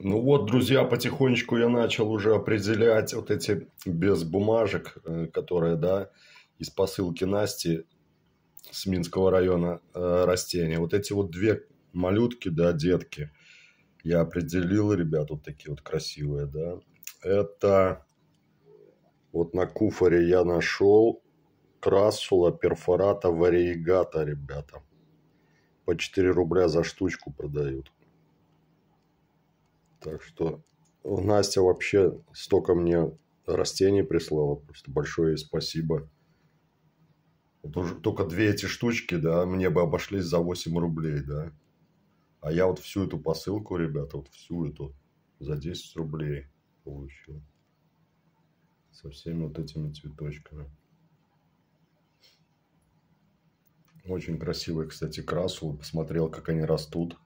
Ну вот, друзья, потихонечку я начал уже определять вот эти без бумажек, э, которые, да, из посылки Насти с Минского района э, растения. Вот эти вот две малютки, да, детки, я определил, ребят, вот такие вот красивые, да. Это вот на куфоре я нашел красула перфората вариегата, ребята. По 4 рубля за штучку продают. Так что Настя вообще столько мне растений прислала. Просто большое спасибо. только две эти штучки, да, мне бы обошлись за 8 рублей, да. А я вот всю эту посылку, ребята, вот всю эту за 10 рублей получил. Со всеми вот этими цветочками. Очень красивые, кстати, красу. Посмотрел, как они растут.